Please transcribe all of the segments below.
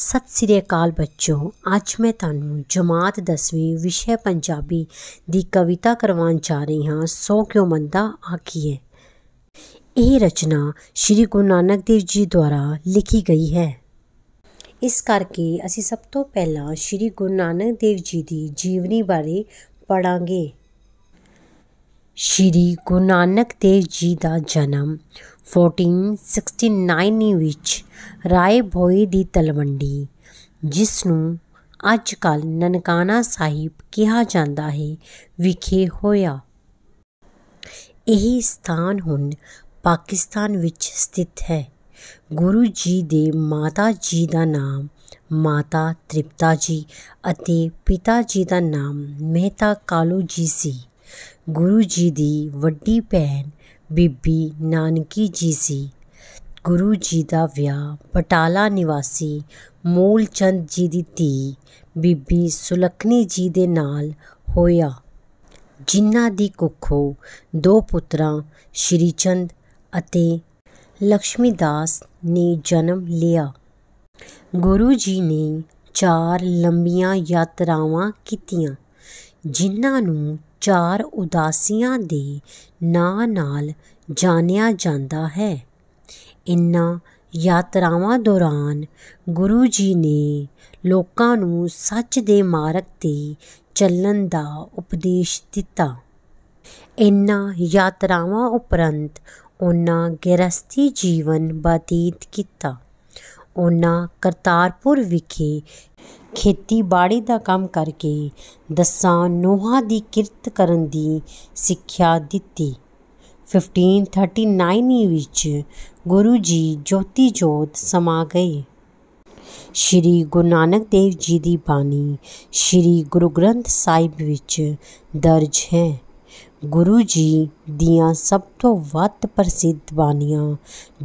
ਸਤਿ ਸ੍ਰੀ ਅਕਾਲ ਬੱਚੋ ਅੱਜ ਮੈਂ ਤੁਹਾਨੂੰ ਜਮਾਤ 10ਵੀਂ ਵਿਸ਼ੇ ਪੰਜਾਬੀ ਦੀ ਕਵਿਤਾ ਕਰਵਾਉਣ ਜਾ ਰਹੀ ਹਾਂ ਸੋ ਕਿਉ ਮੰਦਾ ਆਖੀਏ ਇਹ ਰਚਨਾ ਸ੍ਰੀ ਗੁਰੂ ਨਾਨਕ ਦੇਵ ਜੀ ਦੁਆਰਾ ਲਿਖੀ ਗਈ ਹੈ ਇਸ ਕਰਕੇ ਅਸੀਂ ਸਭ ਤੋਂ ਪਹਿਲਾਂ ਸ੍ਰੀ ਗੁਰੂ ਨਾਨਕ ਦੇਵ ਜੀ ਦੀ ਜੀਵਨੀ ਬਾਰੇ ਪੜਾਂਗੇ ਸ੍ਰੀ ਗੁਰੂ ਨਾਨਕ ਦੇਵ ਜੀ ਦਾ ਜਨਮ 1469 ਵਿੱਚ ਰਾਏ ਭੋਏ ਦੀ ਤਲਵੰਡੀ ਜਿਸ ਨੂੰ ਅੱਜ ਕੱਲ ਨਨਕਾਣਾ ਸਾਹਿਬ ਕਿਹਾ ਜਾਂਦਾ ਹੈ ਵਿਖੇ ਹੋਇਆ ਇਹ ਸਥਾਨ ਹੁਣ ਪਾਕਿਸਤਾਨ ਵਿੱਚ ਸਥਿਤ ਹੈ ਗੁਰੂ ਜੀ ਦੇ ਮਾਤਾ ਜੀ ਦਾ ਨਾਮ ਮਾਤਾ ਤ੍ਰਿਪਤਾ ਜੀ ਅਤੇ ਪਿਤਾ ਜੀ ਦਾ ਨਾਮ ਮਹਿਤਾ ਕਾਲੂ ਜੀ ਸੀ ਗੁਰੂ ਜੀ ਦੀ ਵੱਡੀ ਭੈਣ ਬੀਬੀ ਨਾਨਕੀ ਜੀ ਸੀ ਗੁਰੂ ਜੀ ਦਾ ਵਿਆਹ ਪਟਾਲਾ ਨਿਵਾਸੀ ਮੂਲ ਚੰਦ ਜੀ ਦੀ ਧੀ ਬੀਬੀ ਸੁਲਖਣੀ ਜੀ ਦੇ ਨਾਲ ਹੋਇਆ ਜਿਨ੍ਹਾਂ ਦੀ ਕੁੱਖੋਂ ਦੋ ਪੁੱਤਰਾਂ ਸ਼੍ਰੀ ਚੰਦ ਅਤੇ ਲక్ష్ਮੀ ਦਾਸ ਨੇ ਜਨਮ ਲਿਆ ਗੁਰੂ ਜੀ ਨੇ ਚਾਰ ਲੰਬੀਆਂ ਯਾਤਰਾਵਾਂ ਕੀਤੀਆਂ ਜਿਨ੍ਹਾਂ ਨੂੰ ਚਾਰ ਉਦਾਸੀਆਂ ਦੇ ਨਾਂ ਨਾਲ ਜਾਣਿਆ ਜਾਂਦਾ ਹੈ ਇਨ੍ਹਾਂ ਯਾਤਰਾਵਾਂ ਦੌਰਾਨ ਗੁਰੂ ਜੀ ਨੇ ਲੋਕਾਂ ਨੂੰ ਸੱਚ ਦੇ ਮਾਰਗ 'ਤੇ ਚੱਲਣ ਦਾ ਉਪਦੇਸ਼ ਦਿੱਤਾ। ਇਨ੍ਹਾਂ ਯਾਤਰਾਵਾਂ ਉਪਰੰਤ ਉਹਨਾਂ ਗ੍ਰਸਤੀ ਜੀਵਨ ਬਤੀਤ ਕੀਤਾ। ਉਹਨਾਂ ਕਰਤਾਰਪੁਰ ਵਿਖੇ ਖੇਤੀਬਾੜੀ ਦਾ ਕੰਮ ਕਰਕੇ ਦਸਾਂ ਨੋਹਾਂ ਦੀ ਕਿਰਤ ਕਰਨ ਦੀ ਸਿੱਖਿਆ ਦਿੱਤੀ 1539 ਵਿੱਚ ਗੁਰੂ ਜੀ ਜੋਤੀ ਜੋਤ ਸਮਾ ਗਏ ਸ਼੍ਰੀ ਗੁਰੂ ਨਾਨਕ ਦੇਵ ਜੀ ਦੀ ਬਾਣੀ ਸ਼੍ਰੀ ਗੁਰੂ ਗ੍ਰੰਥ ਸਾਹਿਬ ਵਿੱਚ ਦਰਜ ਹੈ ਗੁਰੂ ਜੀ ਦੀਆਂ ਸਭ ਤੋਂ ਵੱਧ ਪ੍ਰਸਿੱਧ ਬਾਣੀਆਂ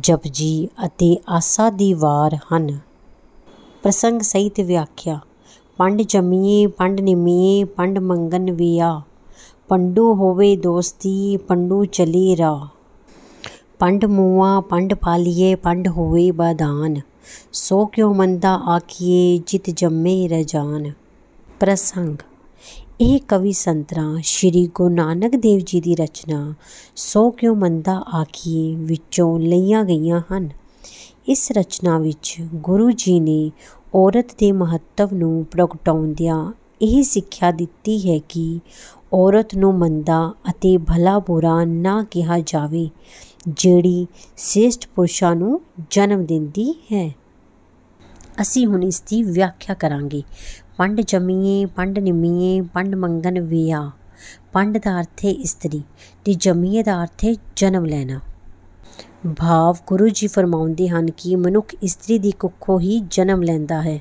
ਜਪਜੀ ਅਤੇ ਆਸਾ ਦੀ ਵਾਰ ਹਨ ਪ੍ਰਸੰਗ ਸਹਿਤ ਵਿਆਖਿਆ ਪੰਡ ਜਮੀਏ ਪੰਡ ਨਿਮੀਏ ਪੰਡ ਮੰਗਨ ਵਿਆ ਪੰਡੂ ਹੋਵੇ ਦੋਸਤੀ ਪੰਡੂ ਚਲੀ ਰਾ ਪੰਡ ਮੂਆ ਪੰਡ ਪਾਲੀਏ ਪੰਡ ਹੋਵੇ ਬਾਦਾਨ ਸੋ ਕਿਉ ਮੰਦਾ ਆਖੀਏ ਜਿਤ ਜੰਮੇ ਰਜਾਨ ਪ੍ਰਸੰਗ ਇਹ ਕਵੀ ਸੰਤਰਾ ਸ਼੍ਰੀ ਗੁਰੂ ਨਾਨਕ ਦੇਵ ਜੀ ਦੀ ਰਚਨਾ ਸੋ ਕਿਉ ਮੰਦਾ ਆਖੀਏ ਵਿੱਚੋਂ ਲਈਆਂ ਗਈਆਂ ਹਨ ਇਸ ਰਚਨਾ ਵਿੱਚ ਗੁਰੂ ਜੀ ਨੇ ਔਰਤ ਦੇ ਮਹੱਤਵ ਨੂੰ ਪ੍ਰਗਟਾਉਂਦਿਆਂ ਇਹ ਸਿੱਖਿਆ ਦਿੱਤੀ ਹੈ ਕਿ ਔਰਤ ਨੂੰ ਮੰਦਾ ਅਤੇ ਭਲਾ ਬੁਰਾ ਨਾ ਕਿਹਾ ਜਾਵੇ ਜਿਹੜੀ ਸੇਸ਼ਟ ਪੁਰਸ਼ਾਂ ਨੂੰ ਜਨਮ ਦਿੰਦੀ ਹੈ ਅਸੀਂ ਹੁਣ ਇਸ ਦੀ ਵਿਆਖਿਆ ਕਰਾਂਗੇ ਪੰਡ ਜਮੀਏ ਪੰਡ ਨਿਮੀਏ ਪੰਡ ਮੰਗਨ ਵਿਆ ਪੰਡ ਦਾ ਅਰਥ ਹੈ ਇਸਤਰੀ ਤੇ ਜਮੀਏ ਦਾ ਅਰਥ ਹੈ ਜਨਮ ਲੈਣਾ ਭਾਵ ਗੁਰੂ ਜੀ ਫਰਮਾਉਂਦੇ ਹਨ ਕਿ ਮਨੁੱਖ ਇਸਤਰੀ ਦੀ ਕੁੱਖੋਂ ਹੀ ਜਨਮ ਲੈਂਦਾ ਹੈ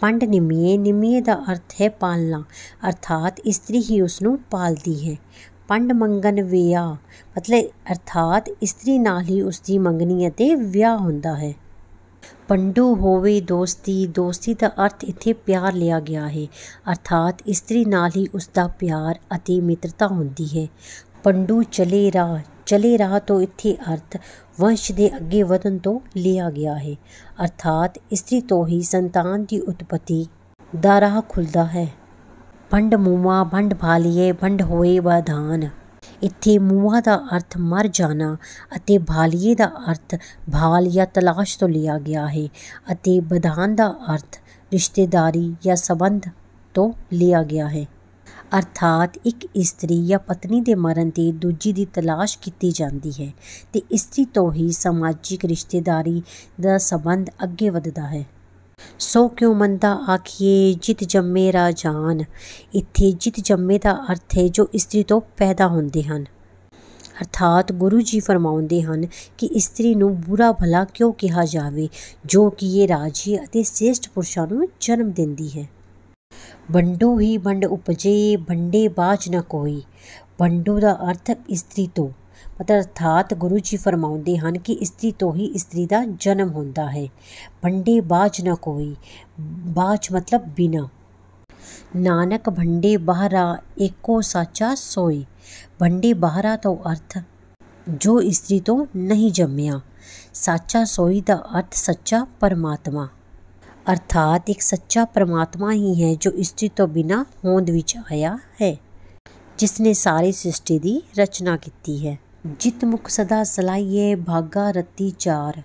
ਪੰਡ ਨਿਮੀਏ ਨਿਮੀਏ ਦਾ ਅਰਥ ਹੈ ਪਾਲਣਾ ਅਰਥਾਤ ਇਸਤਰੀ ਹੀ ਉਸ ਨੂੰ ਪਾਲਦੀ ਹੈ ਪੰਡ ਮੰਗਨ ਵਿਆ ਮਤਲਬ ਅਰਥਾਤ ਇਸਤਰੀ ਨਾਲ ਹੀ ਉਸ ਦੀ ਮੰਗਣੀ ਅਤੇ ਵਿਆਹ ਹੁੰਦਾ ਹੈ ਪੰਡੂ ਹੋਵੇ ਦੋਸਤੀ ਦੋਸਤੀ ਦਾ ਅਰਥ ਇੱਥੇ ਪਿਆਰ ਲਿਆ ਗਿਆ ਹੈ ਅਰਥਾਤ ਇਸਤਰੀ ਨਾਲ ਹੀ ਉਸ ਦਾ ਪਿਆਰ ਅਤੇ ਮਿੱਤਰਤਾ ਹੁੰਦੀ ਹੈ ਪੰਡੂ ਚਲੇ ਰਾਹ ਚਲੇ ਰਾਹ ਤੋਂ ਇੱਥੇ ਅਰਥ ਵੰਸ਼ ਦੇ ਅੱਗੇ ਵਧਣ ਤੋਂ ਲਿਆ ਗਿਆ ਹੈ ਅਰਥਾਤ ਇਸਤਰੀ ਤੋਂ ਹੀ ਸੰਤਾਨ ਦੀ ਉਤਪਤੀ ਦਾ ਰਾਹ ਖੁੱਲਦਾ ਹੈ ਭੰਡ ਮੂਆ ਭੰਡ ਭਾਲੀਏ ਭੰਡ ਹੋਏ ਵਧਾਨ ਇੱਥੇ ਮੂਆ ਦਾ ਅਰਥ ਮਰ ਜਾਣਾ ਅਤੇ ਭਾਲੀਏ ਦਾ ਅਰਥ ਭਾਲ ਜਾਂ ਤਲਾਸ਼ ਤੋਂ ਲਿਆ ਗਿਆ ਹੈ ਅਤੇ ਬਧਾਨ ਦਾ ਅਰਥ ਰਿਸ਼ਤੇਦਾਰੀ ਜਾਂ ਸਬੰਧ ਤੋਂ ਲਿਆ ਗਿਆ ਹੈ ਅਰਥਾਤ ਇੱਕ ਇਸਤਰੀ ਜਾਂ ਪਤਨੀ ਦੇ ਮਰਨ ਤੇ ਦੂਜੀ ਦੀ ਤਲਾਸ਼ ਕੀਤੀ ਜਾਂਦੀ ਹੈ ਤੇ ਇਸਤਰੀ ਤੋਂ ਹੀ ਸਮਾਜਿਕ ਰਿਸ਼ਤੇਦਾਰੀ ਦਾ ਸਬੰਧ ਅੱਗੇ ਵਧਦਾ ਹੈ ਸੋ ਕਿਉ ਮੰਦਾ ਆਖੀਏ ਜਿਤ ਜੰਮੇ ਰਾਜਾਨ ਇੱਥੇ ਜਿਤ ਜੰਮੇ ਦਾ ਅਰਥ ਹੈ ਜੋ ਇਸਤਰੀ ਤੋਂ ਪੈਦਾ ਹੁੰਦੇ ਹਨ ਅਰਥਾਤ ਗੁਰੂ ਜੀ ਫਰਮਾਉਂਦੇ ਹਨ ਕਿ ਇਸਤਰੀ ਨੂੰ ਬੁਰਾ ਭਲਾ ਕਿਉਂ ਕਿਹਾ ਜਾਵੇ ਜੋ ਕਿ ਇਹ ਰਾਜੀ ਅਤੇ ਸੇਸ਼ਟ ਪੁਰਸ਼ਾਂ ਨੂੰ ਜਨਮ ਦਿੰਦੀ ਹੈ ਬੰਡੂ ਹੀ ਵੰਡ ਉਪਜੇ ਵੰਡੇ ਬਾਚ ਨਾ ਕੋਈ ਬੰਡੂ ਦਾ ਅਰਥ ਇਸਤਰੀ ਤੋਂ ਮਤਲਬ ਅਰਥਾਤ ਗੁਰੂ ਜੀ ਫਰਮਾਉਂਦੇ ਹਨ ਕਿ ਇਸਤਰੀ ਤੋਂ ਹੀ ਇਸਤਰੀ ਦਾ ਜਨਮ ਹੁੰਦਾ ਹੈ ਵੰਡੇ ਬਾਚ ਨਾ ਕੋਈ ਬਾਚ ਮਤਲਬ ਬਿਨਾ ਨਾਨਕ ਭੰਡੇ ਬਾਹਰਾ ਇੱਕੋ ਸਾਚਾ ਸੋਈ ਭੰਡੇ ਬਾਹਰਾ ਤੋਂ ਅਰਥ ਜੋ ਇਸਤਰੀ ਤੋਂ ਨਹੀਂ ਜੰਮਿਆ ਸਾਚਾ ਸੋਈ ਦਾ ਅਰਥ ਸੱਚਾ ਪਰਮਾਤਮਾ ਅਰਥਾਤ ਇੱਕ ਸੱਚਾ ਪ੍ਰਮਾਤਮਾ ਹੀ ਹੈ ਜੋ ਇਸਤਰੀ ਤੋਂ ਬਿਨਾ ਹੋਂਦ ਵਿੱਚ ਆਇਆ ਹੈ ਜਿਸ ਨੇ ਸਾਰੀ ਸ੍ਰਿਸ਼ਟੀ ਦੀ ਰਚਨਾ ਕੀਤੀ ਹੈ ਜਿਤ ਮੁਖ ਸਦਾ ਸਲਾਈਏ ਭਾਗਾ ਰਤੀ ਚਾਰ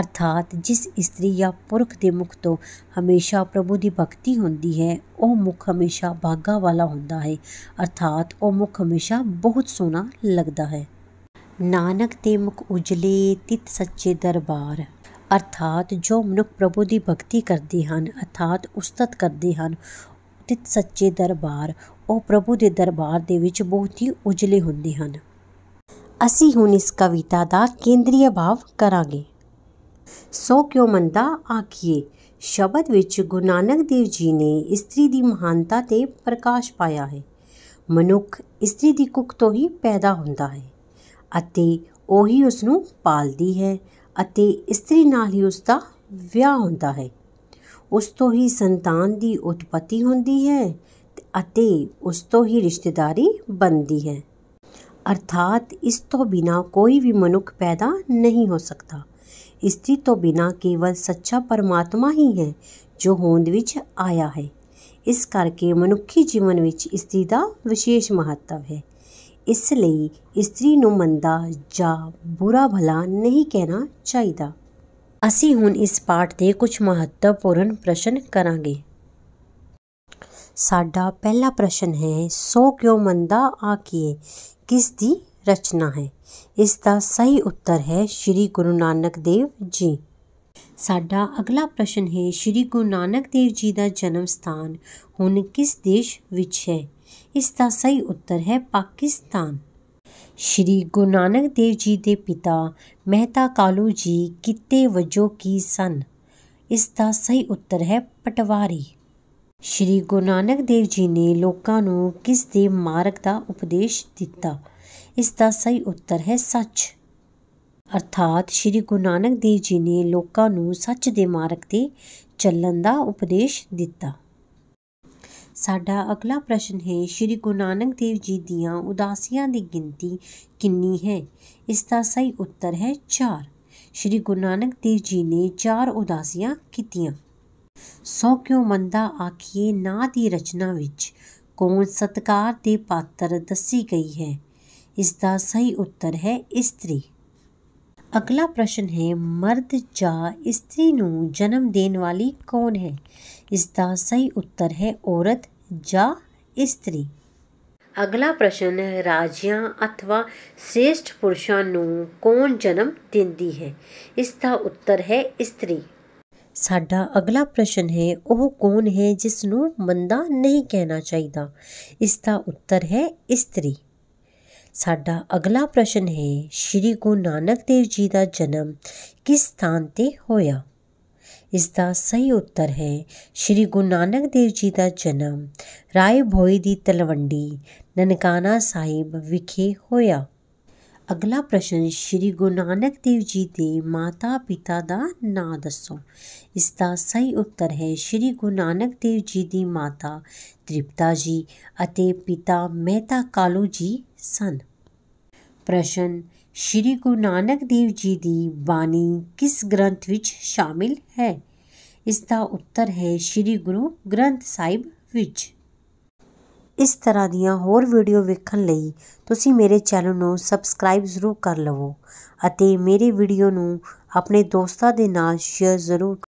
ਅਰਥਾਤ ਜਿਸ ਇਸਤਰੀ ਜਾਂ ਪੁਰਖ ਦੇ ਮੁਖ ਤੋਂ ਹਮੇਸ਼ਾ ਪ੍ਰਭੂ ਦੀ ਭਗਤੀ ਹੁੰਦੀ ਹੈ ਉਹ ਮੁਖ ਹਮੇਸ਼ਾ ਭਾਗਾ ਵਾਲਾ ਹੁੰਦਾ ਹੈ ਅਰਥਾਤ ਉਹ ਮੁਖ ਹਮੇਸ਼ਾ ਬਹੁਤ ਸੋਹਣਾ ਲੱਗਦਾ ਹੈ ਨਾਨਕ ਦੇ ਮੁਖ ਉਜਲੇ ਤਿਤ ਸੱਚੇ ਦਰਬਾਰ ਅਰਥਾਤ ਜੋ ਮਨੁੱਖ ਪ੍ਰਭੂ ਦੀ ਭਗਤੀ ਕਰਦੇ ਹਨ ਅਰਥਾਤ ਉਸਤਤ ਕਰਦੇ ਹਨ ਤਿਤ ਸੱਚੇ ਦਰਬਾਰ ਉਹ ਪ੍ਰਭੂ ਦੇ ਦਰਬਾਰ ਦੇ ਵਿੱਚ ਬਹੁਤ ਹੀ ਉਜਲੇ ਹੁੰਦੇ ਹਨ ਅਸੀਂ ਹੁਣ ਇਸ ਕਵਿਤਾ ਦਾ ਕੇਂਦਰੀ ਭਾਵ ਕਰਾਂਗੇ ਸੋ ਕਿਉ ਮੰਦਾ ਆਖੀਏ ਸ਼ਬਦ ਵਿੱਚ ਗੁਰੂ ਨਾਨਕ ਦੇਵ ਜੀ ਨੇ ਇਸਤਰੀ ਦੀ ਮਹਾਨਤਾ ਤੇ ਪ੍ਰਕਾਸ਼ ਪਾਇਆ ਹੈ ਮਨੁੱਖ ਇਸਤਰੀ ਦੀ ਕੁੱਖ ਤੋਂ ਹੀ ਪੈਦਾ ਹੁੰਦਾ ਹੈ ਅਤੇ ਉਹੀ ਉਸ ਨੂੰ ਪਾਲਦੀ ਹੈ ਅਤੇ ਇਸਤਰੀ ਨਾਲ ਹੀ ਉਸ ਦਾ ਵਿਆਹ ਹੁੰਦਾ ਹੈ ਉਸ ਤੋਂ ਹੀ ਸੰਤਾਨ ਦੀ ਉਤਪਤੀ ਹੁੰਦੀ ਹੈ ਅਤੇ ਉਸ ਤੋਂ ਹੀ ਰਿਸ਼ਤੇਦਾਰੀ ਬਣਦੀ ਹੈ ਅਰਥਾਤ ਇਸ ਤੋਂ ਬਿਨਾ ਕੋਈ ਵੀ ਮਨੁੱਖ ਪੈਦਾ ਨਹੀਂ ਹੋ ਸਕਦਾ ਇਸਤਰੀ ਤੋਂ ਬਿਨਾ ਕੇਵਲ ਸੱਚਾ ਪਰਮਾਤਮਾ ਹੀ ਹੈ ਜੋ ਹੋਂਦ ਵਿੱਚ ਆਇਆ ਹੈ ਇਸ ਕਰਕੇ ਮਨੁੱਖੀ ਜੀਵਨ ਵਿੱਚ ਇਸਤਰੀ ਦਾ ਵਿਸ਼ੇਸ਼ ਮਹੱਤਵ ਹੈ ਇਸ ਲਈ ਇਸਤਰੀ ਨੂੰ ਮੰਦਾ ਜਾਂ ਬੁਰਾ ਭਲਾ ਨਹੀਂ ਕਹਿਣਾ ਚਾਹੀਦਾ ਅਸੀਂ ਹੁਣ ਇਸ ਪਾਠ ਦੇ ਕੁਝ ਮਹੱਤਵਪੂਰਨ ਪ੍ਰਸ਼ਨ ਕਰਾਂਗੇ ਸਾਡਾ ਪਹਿਲਾ ਪ੍ਰਸ਼ਨ ਹੈ ਸੋ ਕਿਉਂ ਮੰਦਾ ਆਕੀਏ ਕਿਸ ਦੀ ਰਚਨਾ ਹੈ ਇਸ ਦਾ ਸਹੀ ਉੱਤਰ ਹੈ ਸ੍ਰੀ ਗੁਰੂ ਨਾਨਕ ਦੇਵ ਜੀ ਸਾਡਾ ਅਗਲਾ ਪ੍ਰਸ਼ਨ ਹੈ ਸ੍ਰੀ ਗੁਰੂ ਨਾਨਕ ਦੇਵ ਜੀ ਦਾ ਜਨਮ ਸਥਾਨ ਹੁਣ ਕਿਸ ਦੇਸ਼ ਵਿੱਚ ਹੈ ਇਸ ਦਾ ਸਹੀ ਉੱਤਰ ਹੈ ਪਾਕਿਸਤਾਨ ਸ਼੍ਰੀ ਗੁਰੂ ਨਾਨਕ ਦੇਵ ਜੀ ਦੇ ਪਿਤਾ ਮਹਿਤਾ ਕਾਲੂ ਜੀ ਕਿਤੇ ਵਜੋਂ ਕੀ ਸਨ ਇਸ ਦਾ ਸਹੀ ਉੱਤਰ ਹੈ ਪਟਵਾਰੀ ਸ਼੍ਰੀ ਗੁਰੂ ਨਾਨਕ ਦੇਵ ਜੀ ਨੇ ਲੋਕਾਂ ਨੂੰ ਕਿਸ ਦੇ ਮਾਰਗ ਦਾ ਉਪਦੇਸ਼ ਦਿੱਤਾ ਇਸ ਦਾ ਸਹੀ ਉੱਤਰ ਹੈ ਸੱਚ ਅਰਥਾਤ ਸ਼੍ਰੀ ਗੁਰੂ ਨਾਨਕ ਦੇਵ ਜੀ ਨੇ ਲੋਕਾਂ ਨੂੰ ਸੱਚ ਦੇ ਮਾਰਗ ਤੇ ਚੱਲਣ ਦਾ ਉਪਦੇਸ਼ ਦਿੱਤਾ ਸਾਡਾ ਅਗਲਾ ਪ੍ਰਸ਼ਨ ਹੈ ਸ਼੍ਰੀ ਗੁਰੂ ਨਾਨਕ ਦੇਵ ਜੀ ਦੀਆਂ ਉਦਾਸੀਆਂ ਦੀ ਗਿਣਤੀ ਕਿੰਨੀ ਹੈ ਇਸ ਦਾ ਸਹੀ ਉੱਤਰ ਹੈ 4 ਸ਼੍ਰੀ ਗੁਰੂ ਨਾਨਕ ਦੇਵ ਜੀ ਨੇ 4 ਉਦਾਸੀਆਂ ਕੀਤੀਆਂ ਸੋ ਕਿਉ ਮੰਦਾ ਆਖੀਏ ਨਾ ਦੀ ਰਚਨਾ ਵਿੱਚ ਕੌਣ ਸਤਕਾਰ ਦੇ ਪਾਤਰ ਦੱਸੀ ਗਈ ਹੈ ਇਸ ਦਾ ਸਹੀ ਉੱਤਰ ਹੈ ਇਸਤਰੀ ਅਗਲਾ ਪ੍ਰਸ਼ਨ ਹੈ ਮਰਦ ਜਾਂ ਇਸਤਰੀ ਨੂੰ ਜਨਮ ਦੇਣ ਵਾਲੀ ਕੌਣ ਹੈ ਇਸ ਦਾ ਸਹੀ ਉੱਤਰ ਹੈ ਔਰਤ ਜਾਂ ਇਸਤਰੀ ਅਗਲਾ ਪ੍ਰਸ਼ਨ ਰਾਜਿਆਂ अथवा ਸ੍ਰੇਸ਼ਟ ਪੁਰਸ਼ਾਂ ਨੂੰ ਕੌਣ ਜਨਮ ਦਿੰਦੀ ਹੈ ਇਸ ਦਾ ਉੱਤਰ ਹੈ ਇਸਤਰੀ ਸਾਡਾ ਅਗਲਾ ਪ੍ਰਸ਼ਨ ਹੈ ਉਹ ਕੌਣ ਹੈ ਜਿਸ ਨੂੰ ਮੰਦਾ ਨਹੀਂ ਕਹਿਣਾ ਚਾਹੀਦਾ ਇਸ ਦਾ ਉੱਤਰ ਹੈ ਇਸਤਰੀ ਸਾਡਾ ਅਗਲਾ ਪ੍ਰਸ਼ਨ ਹੈ ਸ਼੍ਰੀ ਗੁਰੂ ਨਾਨਕ ਦੇਵ ਜੀ ਦਾ ਜਨਮ ਕਿਸ ਸਥਾਨ ਤੇ ਹੋਇਆ ਇਸ ਦਾ ਸਹੀ ਉੱਤਰ ਹੈ ਸ਼੍ਰੀ ਗੁਰੂ ਨਾਨਕ ਦੇਵ ਜੀ ਦਾ ਜਨਮ ਰਾਏ ਭੋਈ ਦੀ ਤਲਵੰਡੀ ਨਨਕਾਣਾ ਸਾਹਿਬ ਵਿਖੇ ਹੋਇਆ ਅਗਲਾ ਪ੍ਰਸ਼ਨ ਸ੍ਰੀ ਗੁਰੂ ਨਾਨਕ ਦੇਵ ਜੀ ਦੇ ਮਾਤਾ ਪਿਤਾ ਦਾ ਨਾਂ ਦੱਸੋ ਇਸ ਦਾ ਸਹੀ ਉੱਤਰ ਹੈ ਸ੍ਰੀ ਗੁਰੂ ਨਾਨਕ ਦੇਵ ਜੀ ਦੀ ਮਾਤਾ ਤ੍ਰਿਪਤਾ ਜੀ ਅਤੇ ਪਿਤਾ ਮਹਿਤਾ ਕਾਲੂ ਜੀ ਸਨ ਪ੍ਰਸ਼ਨ ਸ੍ਰੀ ਗੁਰੂ ਨਾਨਕ ਦੇਵ ਜੀ ਦੀ ਬਾਣੀ ਕਿਸ ਗ੍ਰੰਥ ਵਿੱਚ ਸ਼ਾਮਿਲ ਹੈ ਇਸ ਦਾ ਉੱਤਰ ਹੈ ਸ੍ਰੀ ਗੁਰੂ ਗ੍ਰੰਥ ਸਾਹਿਬ ਵਿੱਚ ਇਸ ਤਰ੍ਹਾਂ ਦੀਆਂ ਹੋਰ ਵੀਡੀਓ ਵੇਖਣ ਲਈ ਤੁਸੀਂ ਮੇਰੇ ਚੈਨਲ ਨੂੰ ਸਬਸਕ੍ਰਾਈਬ ਜ਼ਰੂਰ ਕਰ ਲਵੋ ਅਤੇ ਮੇਰੀ ਵੀਡੀਓ ਨੂੰ ਆਪਣੇ ਦੋਸਤਾਂ ਦੇ ਨਾਲ ਸ਼ੇਅਰ ਜ਼ਰੂਰ